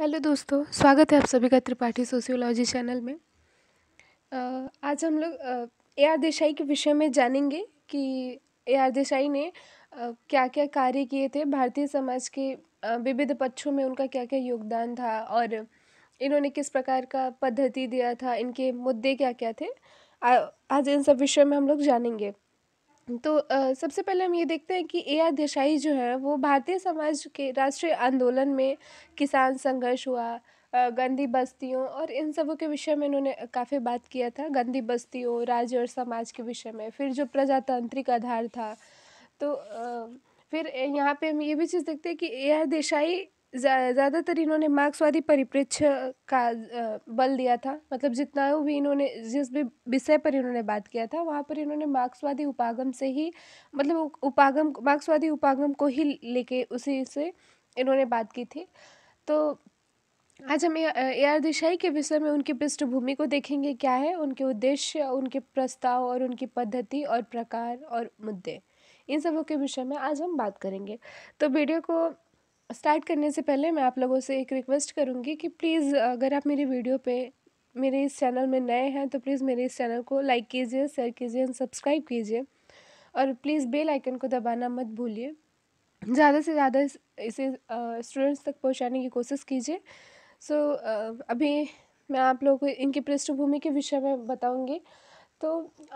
hello दोस्तों स्वागत है आप सभी का त्रिपाठी सोशियोलॉजी चैनल में आज हम लोग ए आर देसाई के विषय में जानेंगे कि ए आर देसाई ने क्या क्या कार्य किए थे भारतीय समाज के विविध पक्षों में उनका क्या क्या योगदान था और इन्होंने किस प्रकार का पद्धति दिया था इनके मुद्दे क्या क्या थे आज इन सब विषय में हम लोग जानेंगे तो आ, सबसे पहले हम ये देखते हैं कि ए आर देसाई जो हैं वो भारतीय समाज के राष्ट्रीय आंदोलन में किसान संघर्ष हुआ गंदी बस्तियों और इन सबों के विषय में इन्होंने काफ़ी बात किया था गंदी बस्तियों राज्य और समाज के विषय में फिर जो प्रजातांत्रिक आधार था तो आ, फिर यहाँ पे हम ये भी चीज़ देखते हैं कि ए आर देसाई ज़्यादातर इन्होंने मार्क्सवादी परिप्रेक्ष्य का बल दिया था मतलब जितना भी इन्होंने जिस भी विषय पर इन्होंने बात किया था वहाँ पर इन्होंने मार्क्सवादी उपागम से ही मतलब उपागम मार्क्सवादी उपागम को ही लेके उसी से इन्होंने बात की थी तो आज हम ए आर देसाई के विषय में उनकी पृष्ठभूमि को देखेंगे क्या है उनके उद्देश्य उनके प्रस्ताव और उनकी पद्धति और प्रकार और मुद्दे इन सबों के विषय में आज हम बात करेंगे तो वीडियो को स्टार्ट करने से पहले मैं आप लोगों से एक रिक्वेस्ट करूँगी कि प्लीज़ अगर आप मेरी वीडियो पे मेरे इस चैनल में नए हैं तो प्लीज़ मेरे इस चैनल को लाइक कीजिए शेयर कीजिए एंड सब्सक्राइब कीजिए और प्लीज़ बेल आइकन को दबाना मत भूलिए ज़्यादा से ज़्यादा इस, इसे स्टूडेंट्स तक पहुँचाने की कोशिश कीजिए सो अभी मैं आप लोगों को इनकी पृष्ठभूमि के विषय में बताऊँगी तो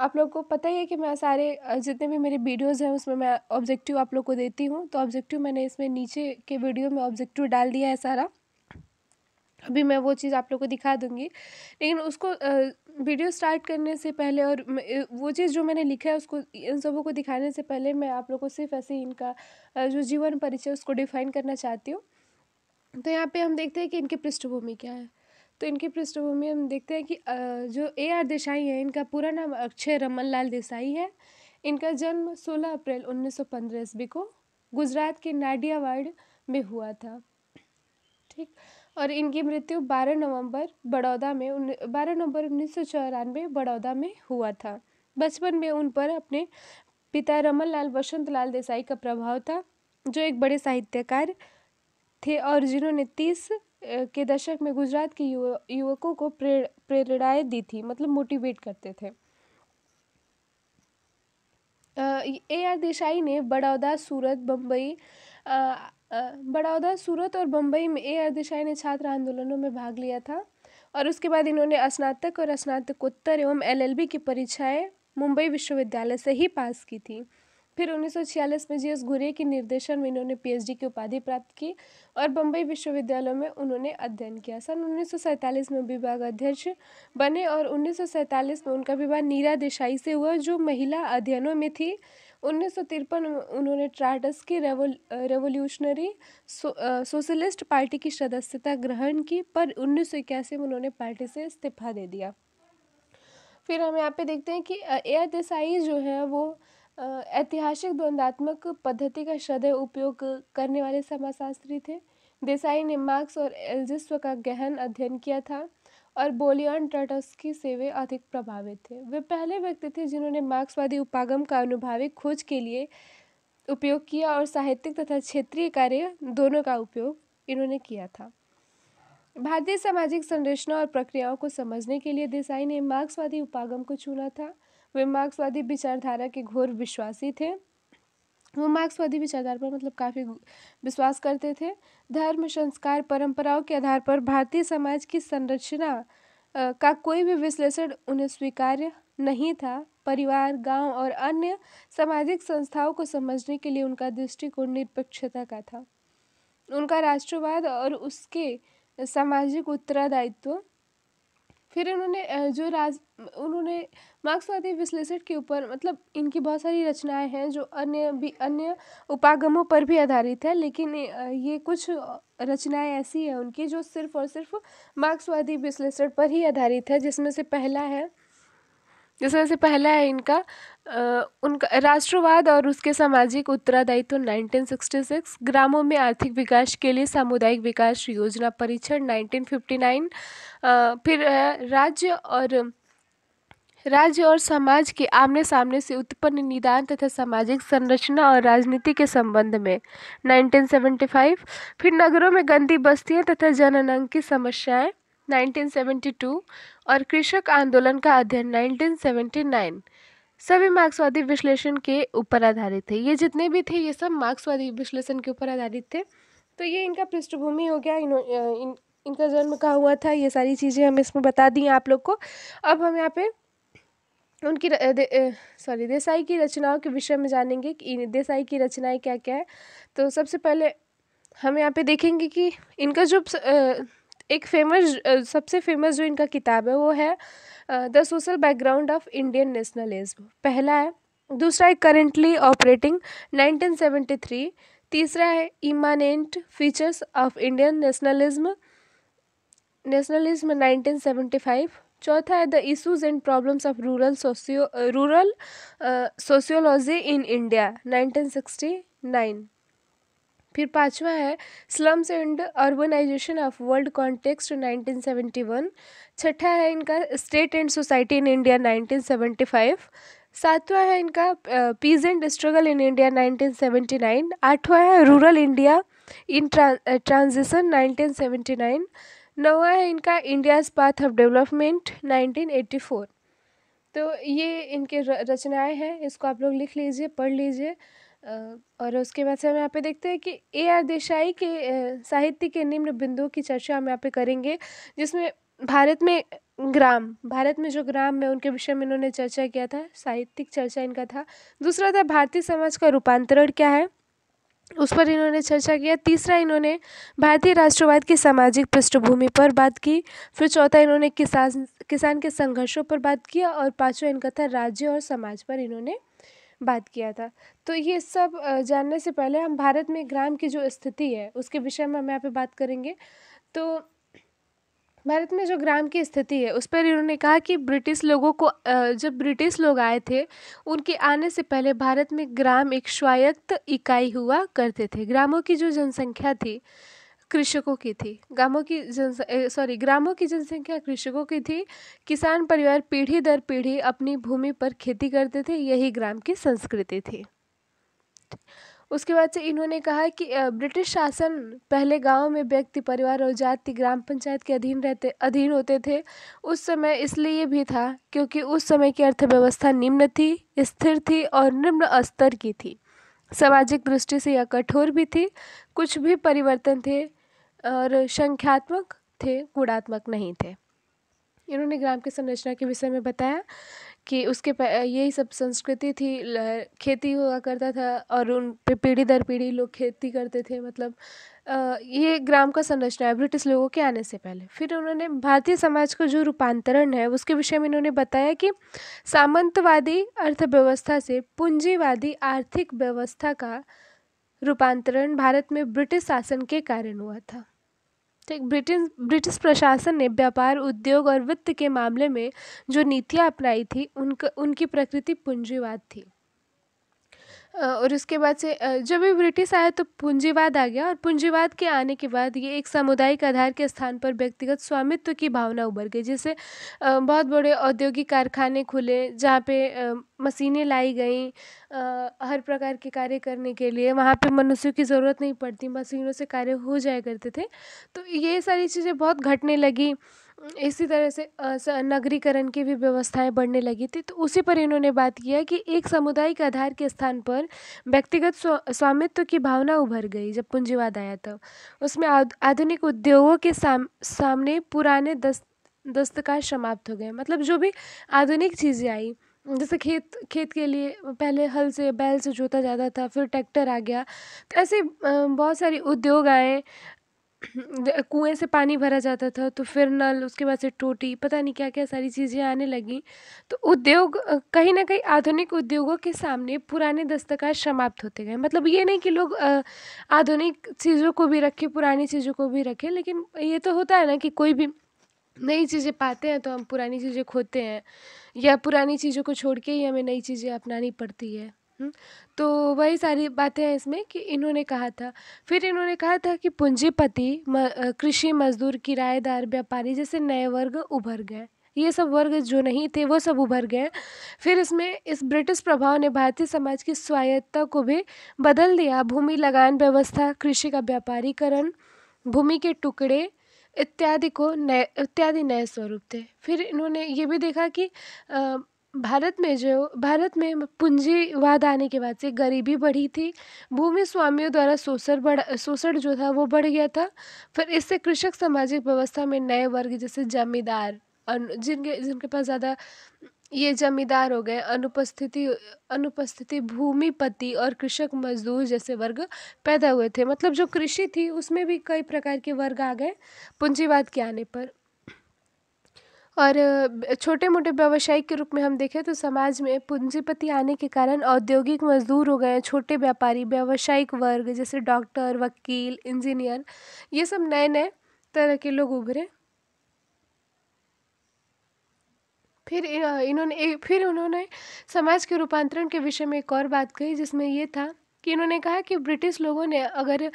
आप लोग को पता ही है कि मैं सारे जितने भी मेरे वीडियोस हैं उसमें मैं ऑब्जेक्टिव आप लोग को देती हूँ तो ऑब्जेक्टिव मैंने इसमें नीचे के वीडियो में ऑब्जेक्टिव डाल दिया है सारा अभी मैं वो चीज़ आप लोग को दिखा दूँगी लेकिन उसको वीडियो स्टार्ट करने से पहले और वो चीज़ जो मैंने लिखा है उसको इन सबों को दिखाने से पहले मैं आप लोग को सिर्फ ऐसे ही इनका जो जीवन परिचय उसको डिफाइन करना चाहती हूँ तो यहाँ पे हम देखते हैं कि इनकी पृष्ठभूमि क्या है तो इनकी पृष्ठभूमि हम देखते हैं कि जो ए आर देसाई हैं इनका पूरा नाम अक्षय रमन लाल देसाई है इनका जन्म 16 अप्रैल 1915 ईस्वी को गुजरात के नाडियावाड में हुआ था ठीक और इनकी मृत्यु 12 नवंबर बड़ौदा में बारह नवंबर उन्नीस सौ बड़ौदा में हुआ था बचपन में उन पर अपने पिता रमन लाल वसंत लाल देसाई का प्रभाव था जो एक बड़े साहित्यकार थे और जिन्होंने तीस के दशक में गुजरात के युवकों को प्रेर प्रेरणाएँ दी थी मतलब मोटिवेट करते थे ए आर देसाई ने बड़ौदा सूरत बम्बई बड़ौदा सूरत और बम्बई में ए आर देसाई ने छात्र आंदोलनों में भाग लिया था और उसके बाद इन्होंने स्नातक और स्नातकोत्तर एवं एलएलबी की परीक्षाएं मुंबई विश्वविद्यालय से ही पास की थी फिर उन्नीस में जीएस घुरे के निर्देशन में इन्होंने पीएचडी की उपाधि प्राप्त की और बम्बई विश्वविद्यालय में उन्होंने अध्ययन किया सन उन्नीस में विभाग अध्यक्ष बने और उन्नीस में उनका विवाह नीरा देसाई से हुआ जो महिला अध्ययनों में थी उन्नीस में उन्होंने ट्राटस की रेवोल्यूशनरी सो, सोशलिस्ट पार्टी की सदस्यता ग्रहण की पर उन्नीस में उन्होंने पार्टी से इस्तीफा दे दिया फिर हम यहाँ पे देखते हैं कि ए आर देसाई जो है वो ऐतिहासिक द्वंद्वात्मक पद्धति का सदैव उपयोग करने वाले समाजशास्त्री थे देसाई ने मार्क्स और एल्जिस्व का गहन अध्ययन किया था और बोलियन टटस्की से वे अधिक प्रभावित थे वे पहले व्यक्ति थे जिन्होंने मार्क्सवादी उपागम का अनुभाविक खोज के लिए उपयोग किया और साहित्यिक तथा क्षेत्रीय कार्य दोनों का उपयोग इन्होंने किया था भारतीय सामाजिक संरचना और प्रक्रियाओं को समझने के लिए देसाई ने मार्क्सवादी उपागम को चुना था वे मार्क्सवादी विचारधारा के घोर विश्वासी थे वो मार्क्सवादी विचारधारा पर मतलब काफ़ी विश्वास करते थे धर्म संस्कार परंपराओं के आधार पर भारतीय समाज की संरचना का कोई भी विश्लेषण उन्हें स्वीकार्य नहीं था परिवार गांव और अन्य सामाजिक संस्थाओं को समझने के लिए उनका दृष्टिकोण निरपेक्षता का था उनका राष्ट्रवाद और उसके सामाजिक उत्तरादायित्व फिर इन्होंने जो राज उन्होंने मार्क्सवादी विश्लेषण के ऊपर मतलब इनकी बहुत सारी रचनाएं हैं जो अन्य भी अन्य उपागमों पर भी आधारित है लेकिन ये कुछ रचनाएं ऐसी हैं उनकी जो सिर्फ और सिर्फ मार्क्सवादी विश्लेषण पर ही आधारित है जिसमें से पहला है जैसे जैसे पहला है इनका उनका राष्ट्रवाद और उसके सामाजिक उत्तरादायित्व 1966 ग्रामों में आर्थिक विकास के लिए सामुदायिक विकास योजना परीक्षण 1959 फिर राज्य और राज्य और समाज के आमने सामने से उत्पन्न निदान तथा सामाजिक संरचना और राजनीति के संबंध में 1975 फिर नगरों में गंदी बस्तियां तथा जननांग की समस्याएं 1972 और कृषक आंदोलन का अध्ययन 1979 सभी मार्क्सवादी विश्लेषण के ऊपर आधारित थे ये जितने भी थे ये सब मार्क्सवादी विश्लेषण के ऊपर आधारित थे तो ये इनका पृष्ठभूमि हो गया इन, इन इनका जन्म कहाँ हुआ था ये सारी चीज़ें हम इसमें बता दी आप लोग को अब हम यहाँ पे उनकी दे, सॉरी देसाई की रचनाओं के विषय में जानेंगे कि देसाई की रचनाएं क्या क्या है तो सबसे पहले हम यहाँ पे देखेंगे कि इनका जो एक फेमस सबसे फेमस जो इनका किताब है वो है the social background of Indian nationalism पहला है दूसरा है करेंटली ऑपरेटिंग 1973 तीसरा है immanent features of Indian nationalism nationalism 1975 चौथा है the issues and problems of rural socio rural sociology in India 1969 फिर पांचवा है slums and urbanisation of world context 1971 छठा है इनका state and society in India 1975 सातवां है इनका एंड स्ट्रगल इन इंडिया 1979 आठवां है रूरल इंडिया इन ट्रांजिशन 1979 नौवा है इनका इंडियाज पाथ ऑफ डेवलपमेंट 1984 तो ये इनके रचनाएं हैं इसको आप लोग लिख लीजिए पढ़ लीजिए और उसके बाद से हम यहाँ पे देखते हैं कि ए आर देसाई के साहित्य के निम्न बिंदुओं की चर्चा हम यहाँ पे करेंगे जिसमें भारत में ग्राम भारत में जो ग्राम है उनके विषय में इन्होंने चर्चा किया था साहित्यिक चर्चा इनका था दूसरा था भारतीय समाज का रूपांतरण क्या है उस पर इन्होंने चर्चा किया तीसरा इन्होंने भारतीय राष्ट्रवाद की सामाजिक पृष्ठभूमि पर बात की फिर चौथा इन्होंने किसान किसान के संघर्षों पर बात किया और पांचवा इनका था राज्य और समाज पर इन्होंने बात किया था तो ये सब जानने से पहले हम भारत में ग्राम की जो स्थिति है उसके विषय में हम यहाँ पे बात करेंगे तो भारत में जो ग्राम की स्थिति है उस पर इन्होंने कहा कि ब्रिटिश लोगों को जब ब्रिटिश लोग आए थे उनके आने से पहले भारत में ग्राम एक स्वायत्त इकाई हुआ करते थे ग्रामों की जो जनसंख्या थी कृषकों की थी ग्रामों की जन सॉरी ग्रामों की जनसंख्या कृषकों की थी किसान परिवार पीढ़ी दर पीढ़ी अपनी भूमि पर खेती करते थे यही ग्राम की संस्कृति थी उसके बाद से इन्होंने कहा कि ब्रिटिश शासन पहले गांव में व्यक्ति परिवार और जाति ग्राम पंचायत के अधीन रहते अधीन होते थे उस समय इसलिए भी था क्योंकि उस समय की अर्थव्यवस्था निम्न थी स्थिर थी और निम्न स्तर की थी सामाजिक दृष्टि से यह कठोर भी थी कुछ भी परिवर्तन थे और संख्यात्मक थे गुणात्मक नहीं थे इन्होंने ग्राम की संरचना के विषय में बताया कि उसके यही सब संस्कृति थी खेती हुआ करता था और उन पे पीढ़ी दर पीढ़ी लोग खेती करते थे मतलब ये ग्राम का संरचना है ब्रिटिश लोगों के आने से पहले फिर उन्होंने भारतीय समाज का जो रूपांतरण है उसके विषय में इन्होंने बताया कि सामंतवादी अर्थव्यवस्था से पूंजीवादी आर्थिक व्यवस्था का रूपांतरण भारत में ब्रिटिश शासन के कारण हुआ था ठीक तो ब्रिटिश ब्रिटिश प्रशासन ने व्यापार उद्योग और वित्त के मामले में जो नीतियाँ अपनाई थी उनका उनकी प्रकृति पूंजीवाद थी और उसके बाद से जब भी ब्रिटिश आया तो पूंजीवाद आ गया और पूंजीवाद के आने के बाद ये एक सामुदायिक आधार के स्थान पर व्यक्तिगत स्वामित्व की भावना उभर गई जैसे बहुत बड़े औद्योगिक कारखाने खुले जहाँ पे मशीनें लाई गई हर प्रकार के कार्य करने के लिए वहाँ पे मनुष्यों की ज़रूरत नहीं पड़ती मशीनों से कार्य हो जाया करते थे तो ये सारी चीज़ें बहुत घटने लगी इसी तरह से नगरीकरण की भी व्यवस्थाएँ बढ़ने लगी थी तो उसी पर इन्होंने बात किया कि एक सामुदायिक आधार के स्थान पर व्यक्तिगत स्वामित्व की भावना उभर गई जब पूंजीवाद आया था उसमें आधुनिक उद्योगों के साम, सामने पुराने दस्त दस्तकार समाप्त हो गए मतलब जो भी आधुनिक चीज़ें आई जैसे खेत खेत के लिए पहले हल से बैल से जोता जाता था फिर ट्रैक्टर आ गया तो ऐसे बहुत सारे उद्योग आए कुएँ से पानी भरा जाता था तो फिर नल उसके बाद से टूटी पता नहीं क्या क्या सारी चीज़ें आने लगी तो उद्योग कहीं ना कहीं आधुनिक उद्योगों के सामने पुराने दस्तकार समाप्त होते गए मतलब ये नहीं कि लोग आधुनिक चीज़ों को भी रखें पुरानी चीज़ों को भी रखें लेकिन ये तो होता है ना कि कोई भी नई चीज़ें पाते हैं तो हम पुरानी चीज़ें खोते हैं या पुरानी चीज़ों को छोड़ के ही हमें नई चीज़ें अपनानी पड़ती है हम्म, तो वही सारी बातें हैं इसमें कि इन्होंने कहा था फिर इन्होंने कहा था कि पूंजीपति म, कृषि मजदूर किराएदार व्यापारी जैसे नए वर्ग उभर गए ये सब वर्ग जो नहीं थे वो सब उभर गए फिर इसमें इस ब्रिटिश प्रभाव ने भारतीय समाज की स्वायत्ता को भी बदल दिया भूमि लगान व्यवस्था कृषि का व्यापारीकरण भूमि के टुकड़े इत्यादि को नए इत्यादि नए स्वरूप थे फिर इन्होंने ये भी देखा कि आ, भारत में जो भारत में पूंजीवाद आने के बाद से गरीबी बढ़ी थी भूमि स्वामियों द्वारा शोषण बढ़ा शोषण जो था वो बढ़ गया था फिर इससे कृषक सामाजिक व्यवस्था में नए वर्ग जैसे जमींदार और जिनके जिनके पास ज़्यादा ये जमींदार हो गए अनुपस्थिति अनुपस्थिति भूमिपति और कृषक मजदूर जैसे वर्ग पैदा हुए थे मतलब जो कृषि थी उसमें भी कई प्रकार के वर्ग आ गए पूंजीवाद के आने पर और छोटे मोटे व्यवसायिक के रूप में हम देखें तो समाज में पूंजीपति आने के कारण औद्योगिक मजदूर हो गए हैं छोटे व्यापारी व्यावसायिक वर्ग जैसे डॉक्टर वकील इंजीनियर ये सब नए नए तरह के लोग उभरे फिर इन्होंने फिर उन्होंने समाज के रूपांतरण के विषय में एक और बात कही जिसमें ये था कि इन्होंने कहा कि ब्रिटिश लोगों ने अगर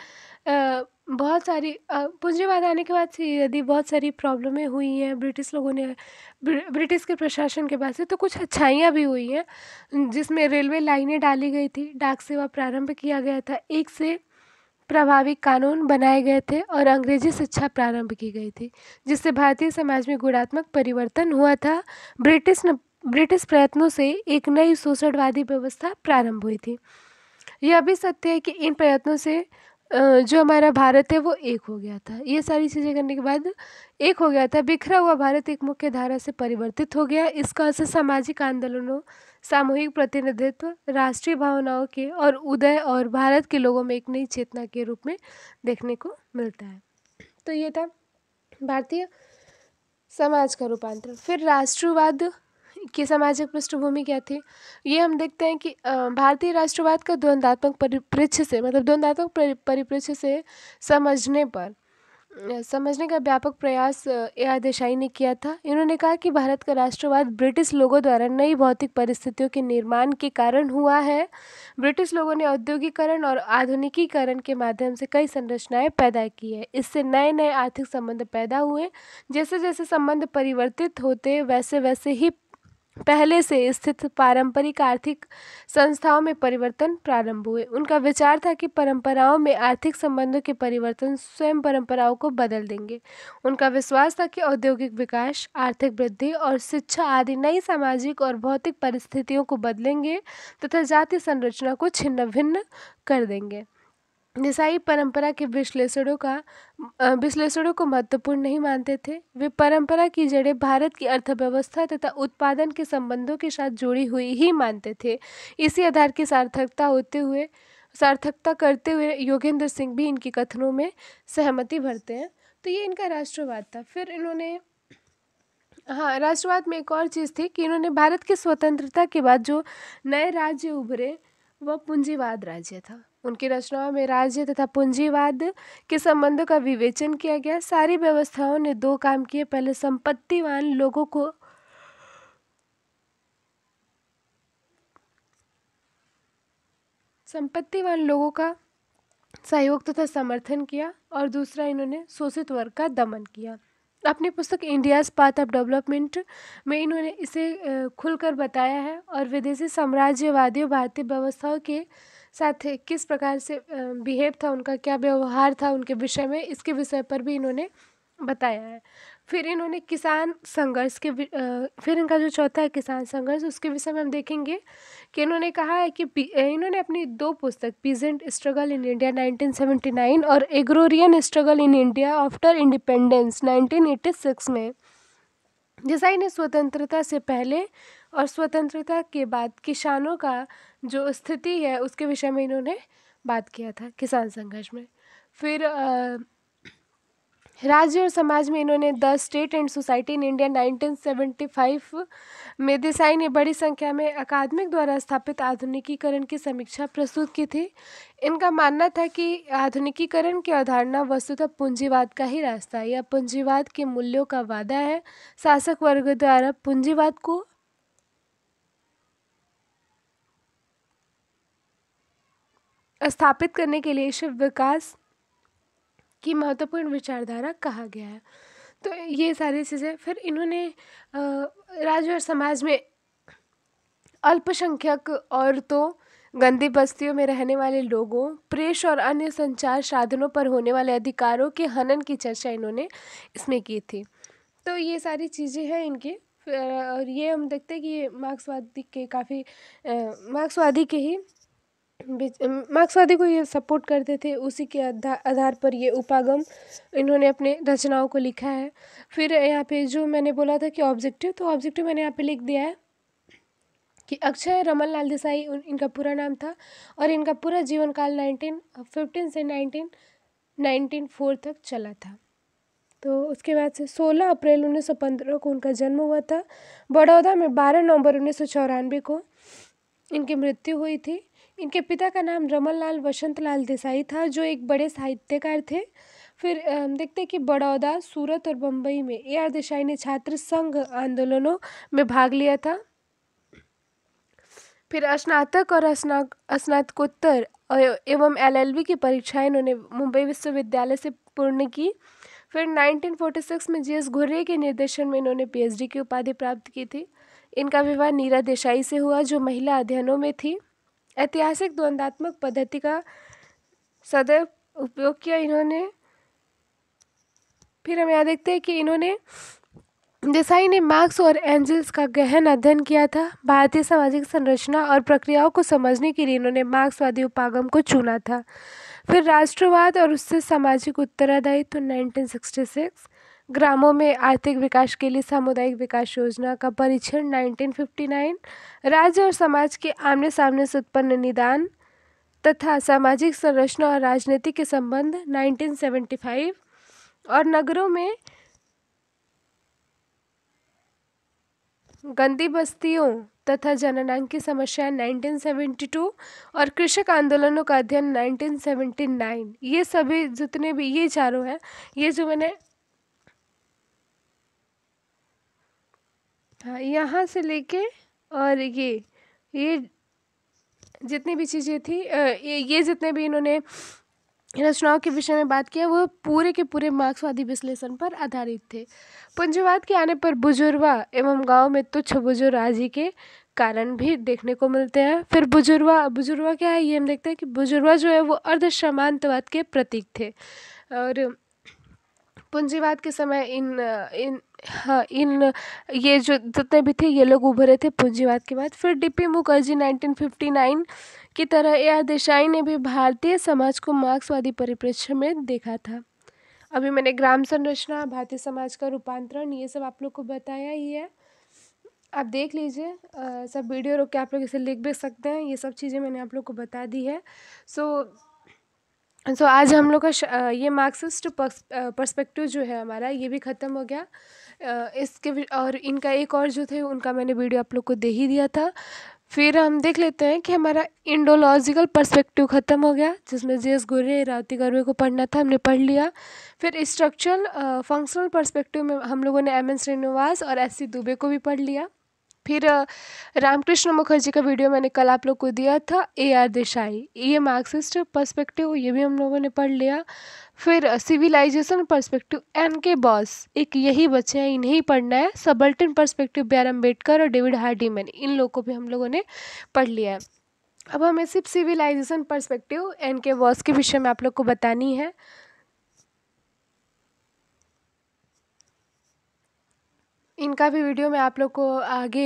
बहुत सारी पूंजीवाद आने के बाद से यदि बहुत सारी प्रॉब्लमें हुई हैं ब्रिटिश लोगों ने ब्रिटिश के प्रशासन के बाद से तो कुछ अच्छाइयाँ भी हुई हैं जिसमें रेलवे लाइनें डाली गई थी डाक सेवा प्रारंभ किया गया था एक से प्रभावी कानून बनाए गए थे और अंग्रेजी शिक्षा प्रारंभ की गई थी जिससे भारतीय समाज में गुणात्मक परिवर्तन हुआ था ब्रिटिश ब्रिटिश प्रयत्नों से एक नई शोषणवादी व्यवस्था प्रारंभ हुई थी यह भी सत्य है कि इन प्रयत्नों से जो हमारा भारत है वो एक हो गया था ये सारी चीज़ें करने के बाद एक हो गया था बिखरा हुआ भारत एक मुख्य धारा से परिवर्तित हो गया इसका असर सामाजिक आंदोलनों सामूहिक प्रतिनिधित्व राष्ट्रीय भावनाओं के और उदय और भारत के लोगों में एक नई चेतना के रूप में देखने को मिलता है तो ये था भारतीय समाज का रूपांतरण फिर राष्ट्रवाद की सामाजिक पृष्ठभूमि क्या थी ये हम देखते हैं कि भारतीय राष्ट्रवाद का द्वंद्वात्मक परिप्रेक्ष्य से मतलब द्वंद्वात्मक परिप्रेक्ष्य से समझने पर समझने का व्यापक प्रयास ए आर देसाई ने किया था इन्होंने कहा कि भारत का राष्ट्रवाद ब्रिटिश लोगों द्वारा नई भौतिक परिस्थितियों के निर्माण के कारण हुआ है ब्रिटिश लोगों ने औद्योगिकरण और आधुनिकीकरण के माध्यम से कई संरचनाएं पैदा की है इससे नए नए आर्थिक संबंध पैदा हुए जैसे जैसे संबंध परिवर्तित होते वैसे वैसे ही पहले से स्थित पारंपरिक आर्थिक संस्थाओं में परिवर्तन प्रारंभ हुए उनका विचार था कि परंपराओं में आर्थिक संबंधों के परिवर्तन स्वयं परंपराओं को बदल देंगे उनका विश्वास था कि औद्योगिक विकास आर्थिक वृद्धि और शिक्षा आदि नई सामाजिक और भौतिक परिस्थितियों को बदलेंगे तथा जाति संरचना को छिन्न भिन्न कर देंगे देसाई परंपरा के विश्लेषणों का विश्लेषणों को महत्वपूर्ण नहीं मानते थे वे परंपरा की जड़ें भारत की अर्थव्यवस्था तथा उत्पादन के संबंधों के साथ जुड़ी हुई ही मानते थे इसी आधार की सार्थकता होते हुए सार्थकता करते हुए योगेंद्र सिंह भी इनकी कथनों में सहमति भरते हैं तो ये इनका राष्ट्रवाद था फिर इन्होंने हाँ राष्ट्रवाद में एक और चीज़ थी कि इन्होंने भारत की स्वतंत्रता के बाद जो नए राज्य उभरे वह पूंजीवाद राज्य था उनकी रचनाओं में राज्य तथा पूंजीवाद के संबंधों का विवेचन किया गया सारी व्यवस्थाओं ने दो काम किए पहले संपत्तिवान लोगों को संपत्तिवान लोगों का सहयोग तथा समर्थन किया और दूसरा इन्होंने शोषित वर्ग का दमन किया अपनी पुस्तक इंडियाज पाथ ऑफ डेवलपमेंट में इन्होंने इसे खुलकर बताया है और विदेशी साम्राज्यवादियों भारतीय व्यवस्थाओं के साथ किस प्रकार से बिहेव था उनका क्या व्यवहार था उनके विषय में इसके विषय पर भी इन्होंने बताया है फिर इन्होंने किसान संघर्ष के फिर इनका जो चौथा है किसान संघर्ष उसके विषय में हम देखेंगे कि इन्होंने कहा है कि इन्होंने अपनी दो पुस्तक पीजेंट स्ट्रगल इन इंडिया 1979 और agrarian struggle in India after independence 1986 में जैसा ने स्वतंत्रता से पहले और स्वतंत्रता के बाद किसानों का जो स्थिति है उसके विषय में इन्होंने बात किया था किसान संघर्ष में फिर राज्य और समाज में इन्होंने the state and society in India 1975 में देसाई ने बड़ी संख्या में अकादमिक द्वारा स्थापित आधुनिकीकरण की समीक्षा प्रस्तुत की थी इनका मानना था कि आधुनिकीकरण की अवधारणा वस्तुतः पूंजीवाद का ही रास्ता है या पूंजीवाद के मूल्यों का वादा है शासक वर्ग द्वारा पूंजीवाद को स्थापित करने के लिए शिव विकास की महत्वपूर्ण विचारधारा कहा गया है तो ये सारी चीज़ें फिर इन्होंने राज्य और समाज में अल्पसंख्यक औरतों गंदी बस्तियों में रहने वाले लोगों प्रेस और अन्य संचार साधनों पर होने वाले अधिकारों के हनन की चर्चा इन्होंने इसमें की थी तो ये सारी चीज़ें हैं इनकी और ये हम देखते हैं कि ये मार्क्सवादी के काफ़ी मार्क्सवादी के ही मार्क्सवादी को ये सपोर्ट करते थे उसी के आधार पर ये उपागम इन्होंने अपने रचनाओं को लिखा है फिर यहाँ पे जो मैंने बोला था कि ऑब्जेक्टिव तो ऑब्जेक्टिव मैंने यहाँ पे लिख दिया है कि अक्षय रमन लाल देसाई इनका पूरा नाम था और इनका पूरा जीवन काल नाइनटीन फिफ्टीन से नाइनटीन नाइनटीन फोर तक चला था तो उसके बाद से सोलह अप्रैल उन्नीस सौ पंद्रह को उनका जन्म हुआ था बड़ौदा में बारह नवंबर उन्नीस सौ चौरानवे को इनकी मृत्यु हुई थी इनके पिता का नाम रमनलाल वसंतलाल देसाई था जो एक बड़े साहित्यकार थे फिर देखते हैं कि बड़ौदा सूरत और बम्बई में ए आर देसाई ने छात्र संघ आंदोलनों में भाग लिया था फिर स्नातक और स्नातकोत्तर एवं एलएलबी की परीक्षाएं इन्होंने मुंबई विश्वविद्यालय से पूर्ण की फिर 1946 में जीएस घुर्रे के निर्देशन में इन्होंने पीएचडी की उपाधि प्राप्त की थी इनका विवाह नीरा देसाई से हुआ जो महिला अध्ययनों में थी ऐतिहासिक द्वंद्वात्मक पद्धति का सदैव उपयोग किया इन्होंने फिर हम यहाँ देखते हैं कि इन्होंने देसाई ने मार्क्स और एंजल्स का गहन अध्ययन किया था भारतीय सामाजिक संरचना और प्रक्रियाओं को समझने के लिए इन्होंने मार्क्सवादी उपागम को चुना था फिर राष्ट्रवाद और उससे सामाजिक उत्तरादायित्व तो 1966 ग्रामों में आर्थिक विकास के लिए सामुदायिक विकास योजना का परीक्षण 1959 राज्य और समाज के आमने सामने से उत्पन्न निदान तथा सामाजिक संरचना और राजनीति के संबंध 1975 और नगरों में गंदी बस्तियों तथा जननांग की समस्या 1972 और कृषक आंदोलनों का अध्ययन 1979 ये सभी जितने भी ये चारों हैं ये जो मैंने था यहाँ से लेके और ये ये जितनी भी चीज़ें थी ये ये जितने भी इन्होंने रचनाओं के विषय में बात किया वो पूरे के पूरे मार्क्सवादी विश्लेषण पर आधारित थे पूंजीवाद के आने पर बुजुर्वा एवं गांव में तुच्छ बुजुर्ग आजी के कारण भी देखने को मिलते हैं फिर बुजुर्वा बुजुर्वा क्या है ये हम देखते हैं कि बुजुर्वा जो है वो अर्धसमानतवाद के प्रतीक थे और पूंजीवाद के समय इन इन हाँ इन ये जो जितने भी थे ये लोग उभरे थे पूंजीवाद के बाद फिर डीपी मुखर्जी 1959 की तरह ए आर देसाई ने भी भारतीय समाज को मार्क्सवादी परिप्रेक्ष्य में देखा था अभी मैंने ग्राम संरचना भारतीय समाज का रूपांतरण ये सब आप लोग को बताया ही है आप देख लीजिए सब वीडियो रोक के आप लोग इसे लिख भी सकते हैं ये सब चीज़ें मैंने आप लोग को बता दी है सो सो आज हम लोग का ये मार्क्सिस्ट पर्सपेक्टिव जो है हमारा ये भी ख़त्म हो गया इसके और इनका एक और जो थे उनका मैंने वीडियो आप लोग को दे ही दिया था फिर हम देख लेते हैं कि हमारा इंडोलॉजिकल पर्सपेक्टिव ख़त्म हो गया जिसमें जी एस गोरे रावती गर्वे को पढ़ना था हमने पढ़ लिया फिर स्ट्रक्चरल फंक्शनल पर्सपेक्टिव में हम लोगों ने एम एन श्रीनिवास और एस सी दुबे को भी पढ़ लिया फिर रामकृष्ण मुखर्जी का वीडियो मैंने कल आप लोग को दिया था ए आर देसाई ये मार्क्सिस्ट पर्सपेक्टिव ये भी हम लोगों ने पढ़ लिया फिर civilisation perspective N K Bose एक यही बच्चे हैं इन्हें ही पढ़ना है subaltern perspective B R Ambedkar और डेविड हार्डीमैन इन लोग को भी हम लोगों ने पढ़ लिया है अब हमें सिर्फ civilisation perspective N K Bose के विषय में आप लोग को बतानी है इनका भी वीडियो मैं आप लोग को आगे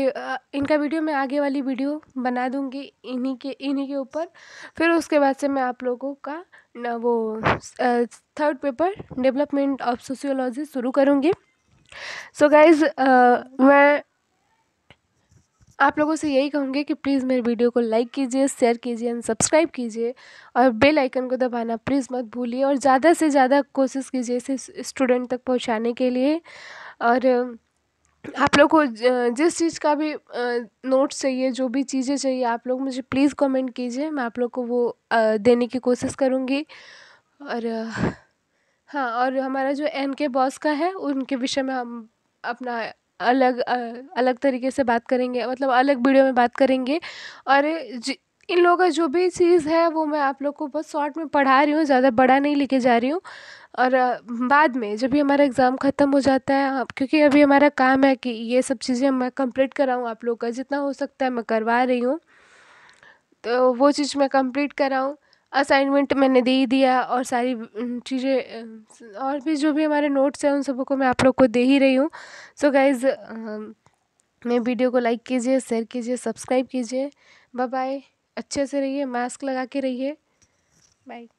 इनका वीडियो मैं आगे वाली वीडियो बना दूँगी इन्हीं के इन्हीं के ऊपर फिर उसके बाद से मैं आप लोगों का वो third paper development of sociology शुरू करूँगी सो so गाइज मैं आप लोगों से यही कहूँगी कि प्लीज़ मेरे वीडियो को लाइक कीजिए शेयर कीजिए एंड सब्सक्राइब कीजिए और बेल आइकन को दबाना प्लीज़ मत भूलिए और ज़्यादा से ज़्यादा कोशिश कीजिए इसे स्टूडेंट तक पहुँचाने के लिए और आप लोग को जिस चीज़ का भी नोट्स चाहिए जो भी चीज़ें चाहिए आप लोग मुझे प्लीज़ कमेंट कीजिए मैं आप लोग को वो देने की कोशिश करूँगी और हाँ और हमारा जो एन के बॉस का है उनके विषय में हम अपना अलग अलग तरीके से बात करेंगे मतलब अलग वीडियो में बात करेंगे और इन लोगों का जो भी चीज़ है वो मैं आप लोग को बहुत शॉर्ट में पढ़ा रही हूँ ज़्यादा बड़ा नहीं लेके जा रही हूँ और बाद में जब भी हमारा एग्ज़ाम ख़त्म हो जाता है क्योंकि अभी हमारा काम है कि ये सब चीज़ें मैं कंप्लीट कराऊँ आप लोग का जितना हो सकता है मैं करवा रही हूँ तो वो चीज़ मैं कंप्लीट कराऊँ असाइनमेंट मैंने दे ही दिया और सारी चीज़ें और भी जो भी हमारे नोट्स हैं उन सबों को मैं आप लोग को दे ही रही हूँ सो गाइज़ मेरे वीडियो को लाइक कीजिए शेयर कीजिए सब्सक्राइब कीजिए बाय बाय अच्छे से रहिए मास्क लगा के रहिए बाय